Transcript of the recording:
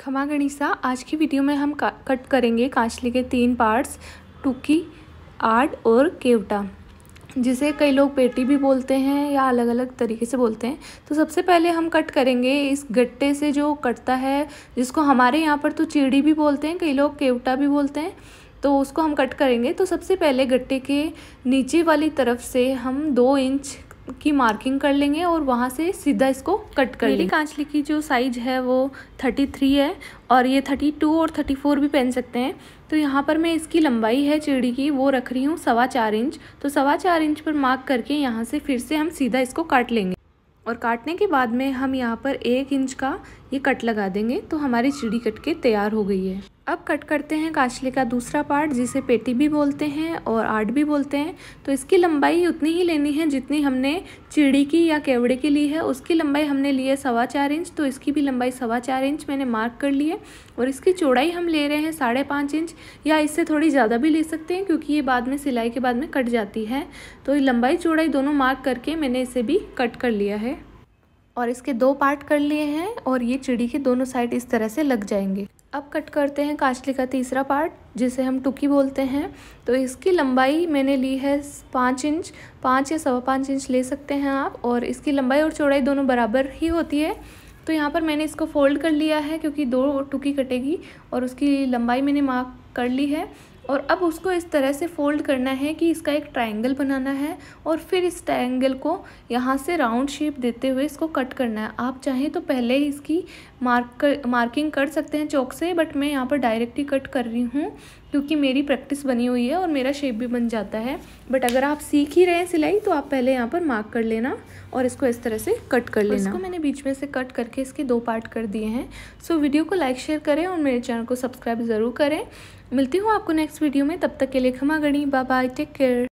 खमा गणिसा आज की वीडियो में हम कट करेंगे कांचली के तीन पार्ट्स टुकी आर्ट और केवटा जिसे कई लोग पेटी भी बोलते हैं या अलग अलग तरीके से बोलते हैं तो सबसे पहले हम कट करेंगे इस गट्टे से जो कटता है जिसको हमारे यहाँ पर तो चीड़ी भी बोलते हैं कई लोग केवटा भी बोलते हैं तो उसको हम कट करेंगे तो सबसे पहले गट्टे के नीचे वाली तरफ से हम दो इंच की मार्किंग कर लेंगे और वहाँ से सीधा इसको कट कर लेंगे कांचली की जो साइज है वो थर्टी थ्री है और ये थर्टी टू और थर्टी फोर भी पहन सकते हैं तो यहाँ पर मैं इसकी लंबाई है चिड़ी की वो रख रही हूँ सवा चार इंच तो सवा चार इंच पर मार्क करके यहाँ से फिर से हम सीधा इसको काट लेंगे और काटने के बाद में हम यहाँ पर एक इंच का ये कट लगा देंगे तो हमारी चिड़ी कट के तैयार हो गई है अब कट करते हैं काचले का दूसरा पार्ट जिसे पेटी भी बोलते हैं और आर्ट भी बोलते हैं तो इसकी लंबाई उतनी ही लेनी है जितनी हमने चिड़ी की या केवड़े की ली है उसकी लंबाई हमने ली है सवा चार इंच तो इसकी भी लंबाई सवा चार इंच मैंने मार्क कर ली है और इसकी चौड़ाई हम ले रहे हैं साढ़े पाँच इंच या इससे थोड़ी ज़्यादा भी ले सकते हैं क्योंकि ये बाद में सिलाई के बाद में कट जाती है तो लंबाई चौड़ाई दोनों मार्क करके मैंने इसे भी कट कर लिया है और इसके दो पार्ट कर लिए हैं और ये चिड़ी के दोनों साइड इस तरह से लग जाएंगे अब कट करते हैं काचली का तीसरा पार्ट जिसे हम टुकी बोलते हैं तो इसकी लंबाई मैंने ली है पाँच इंच पाँच या सवा पाँच इंच ले सकते हैं आप और इसकी लंबाई और चौड़ाई दोनों बराबर ही होती है तो यहाँ पर मैंने इसको फोल्ड कर लिया है क्योंकि दो टुकी कटेगी और उसकी लंबाई मैंने मार्क कर ली है और अब उसको इस तरह से फोल्ड करना है कि इसका एक ट्रायंगल बनाना है और फिर इस ट्रायंगल को यहाँ से राउंड शेप देते हुए इसको कट करना है आप चाहें तो पहले इसकी मार्क मार्किंग कर सकते हैं चौक से बट मैं यहाँ पर डायरेक्ट ही कट कर रही हूँ क्योंकि मेरी प्रैक्टिस बनी हुई है और मेरा शेप भी बन जाता है बट अगर आप सीख ही रहे हैं सिलाई तो आप पहले यहाँ पर मार्क कर लेना और इसको इस तरह से कट कर लेना इसको मैंने बीच में से कट करके इसके दो पार्ट कर दिए हैं सो वीडियो को लाइक शेयर करें और मेरे चैनल को सब्सक्राइब ज़रूर करें मिलती हूँ आपको नेक्स्ट वीडियो में तब तक के लिए खमा गणी बाय बाय टेक केयर